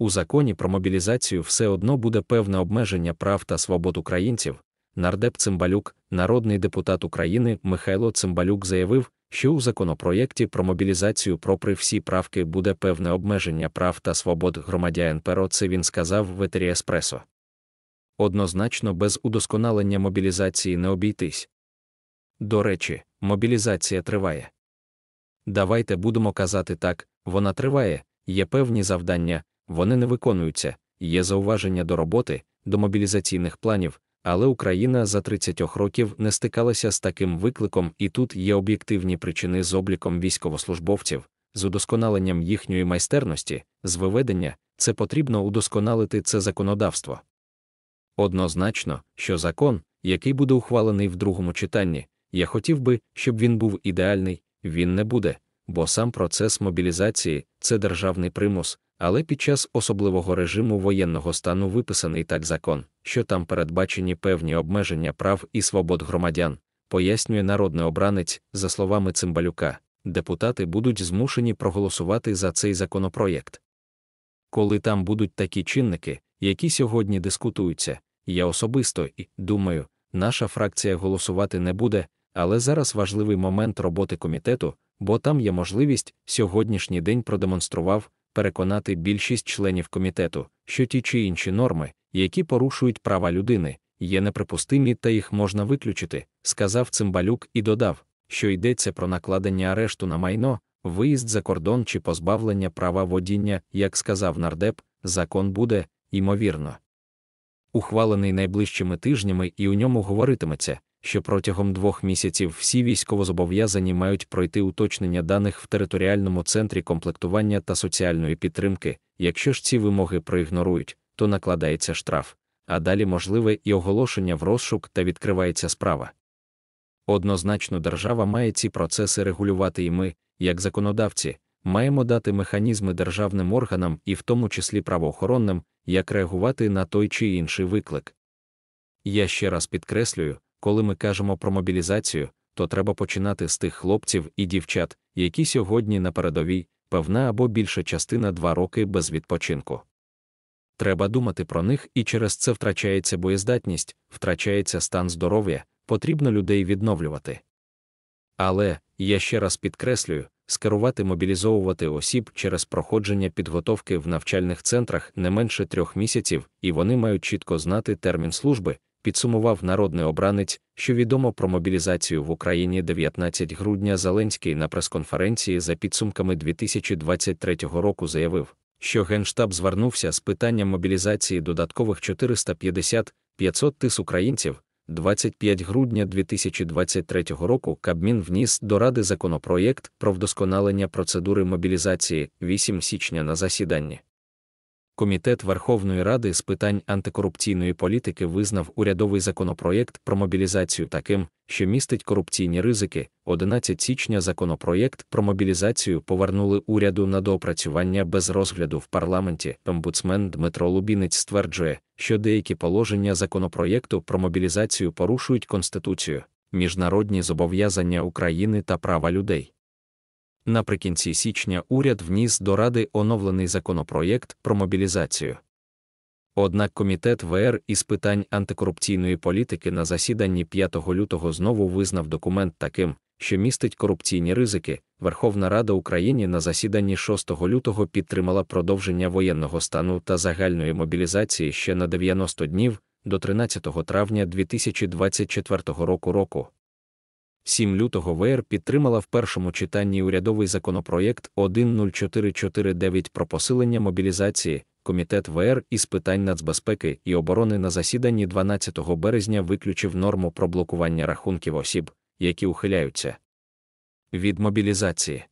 У законі про мобілізацію все одно буде певне обмеження прав та свобод українців. Нардеп Цимбалюк, народний депутат України Михайло Цимбалюк заявив, що у законопроєкті про мобілізацію пропри всі правки буде певне обмеження прав та свобод громадян ПРО. Це він сказав в етері Еспресо. Однозначно, без удосконалення мобілізації не обійтись. До речі, мобілізація триває. Давайте будемо казати так, вона триває, є певні завдання. Вони не виконуються, є зауваження до роботи, до мобілізаційних планів, але Україна за 30 років не стикалася з таким викликом, і тут є об'єктивні причини з обліком військовослужбовців, з удосконаленням їхньої майстерності, з виведення, це потрібно удосконалити це законодавство. Однозначно, що закон, який буде ухвалений в другому читанні, я хотів би, щоб він був ідеальний, він не буде, бо сам процес мобілізації це державний примус, але під час особливого режиму воєнного стану виписаний так закон, що там передбачені певні обмеження прав і свобод громадян, пояснює народний обранець, за словами Цимбалюка, депутати будуть змушені проголосувати за цей законопроєкт. Коли там будуть такі чинники, які сьогодні дискутуються, я особисто і думаю, наша фракція голосувати не буде, але зараз важливий момент роботи комітету, бо там є можливість сьогоднішній день продемонстрував, переконати більшість членів комітету, що ті чи інші норми, які порушують права людини, є неприпустимі та їх можна виключити, сказав цимбалюк і додав, що йдеться про накладення арешту на майно, виїзд за кордон чи позбавлення права водіння, як сказав нардеп, закон буде, ймовірно. Ухвалений найближчими тижнями і у ньому говоритиметься, що протягом двох місяців всі військовозобов'язані мають пройти уточнення даних в територіальному центрі комплектування та соціальної підтримки. Якщо ж ці вимоги проігнорують, то накладається штраф, а далі можливе і оголошення в розшук та відкривається справа. Однозначно, держава має ці процеси регулювати, і ми, як законодавці, маємо дати механізми державним органам і в тому числі правоохоронним, як реагувати на той чи інший виклик. Я ще раз підкреслюю, коли ми кажемо про мобілізацію, то треба починати з тих хлопців і дівчат, які сьогодні на передовій, певна або більша частина два роки без відпочинку. Треба думати про них, і через це втрачається боєздатність, втрачається стан здоров'я, потрібно людей відновлювати. Але, я ще раз підкреслюю, скерувати мобілізовувати осіб через проходження підготовки в навчальних центрах не менше трьох місяців, і вони мають чітко знати термін служби, підсумував народний обранець, що відомо про мобілізацію в Україні 19 грудня Зеленський на прес-конференції за підсумками 2023 року заявив, що Генштаб звернувся з питанням мобілізації додаткових 450-500 тис українців. 25 грудня 2023 року Кабмін вніс до Ради законопроєкт про вдосконалення процедури мобілізації 8 січня на засіданні. Комітет Верховної Ради з питань антикорупційної політики визнав урядовий законопроєкт про мобілізацію таким, що містить корупційні ризики. 11 січня законопроєкт про мобілізацію повернули уряду на доопрацювання без розгляду в парламенті. Омбудсмен Дмитро Лубінець стверджує, що деякі положення законопроєкту про мобілізацію порушують Конституцію, міжнародні зобов'язання України та права людей наприкінці січня уряд вніс до Ради оновлений законопроєкт про мобілізацію. Однак комітет ВР із питань антикорупційної політики на засіданні 5 лютого знову визнав документ таким, що містить корупційні ризики. Верховна Рада України на засіданні 6 лютого підтримала продовження воєнного стану та загальної мобілізації ще на 90 днів до 13 травня 2024 року року. 7 лютого ВР е підтримала в першому читанні урядовий законопроєкт 10449 про посилення мобілізації. Комітет ВР е із питань нацбезпеки і оборони на засіданні 12 березня виключив норму про блокування рахунків осіб, які ухиляються від мобілізації.